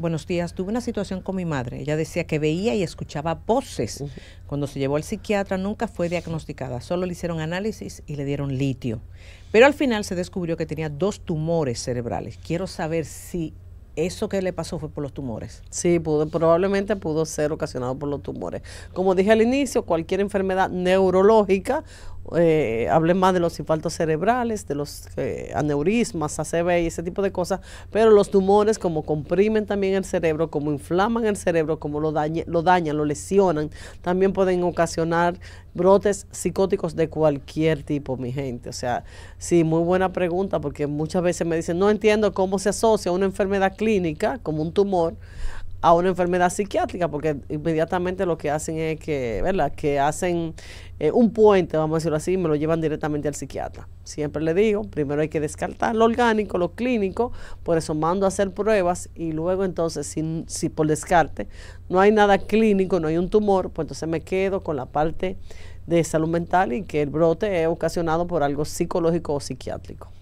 buenos días, tuve una situación con mi madre. Ella decía que veía y escuchaba voces. Cuando se llevó al psiquiatra nunca fue diagnosticada, solo le hicieron análisis y le dieron litio. Pero al final se descubrió que tenía dos tumores cerebrales. Quiero saber si eso que le pasó fue por los tumores. Sí, pudo, probablemente pudo ser ocasionado por los tumores. Como dije al inicio, cualquier enfermedad neurológica eh, hablé más de los infartos cerebrales, de los eh, aneurismas, ACV y ese tipo de cosas, pero los tumores como comprimen también el cerebro, como inflaman el cerebro, como lo, lo dañan, lo lesionan, también pueden ocasionar brotes psicóticos de cualquier tipo, mi gente. O sea, sí, muy buena pregunta porque muchas veces me dicen, no entiendo cómo se asocia una enfermedad clínica como un tumor a una enfermedad psiquiátrica, porque inmediatamente lo que hacen es que, ¿verdad? Que hacen eh, un puente, vamos a decirlo así, y me lo llevan directamente al psiquiatra. Siempre le digo, primero hay que descartar lo orgánico, lo clínico, por eso mando a hacer pruebas y luego entonces, si por descarte no hay nada clínico, no hay un tumor, pues entonces me quedo con la parte de salud mental y que el brote es ocasionado por algo psicológico o psiquiátrico.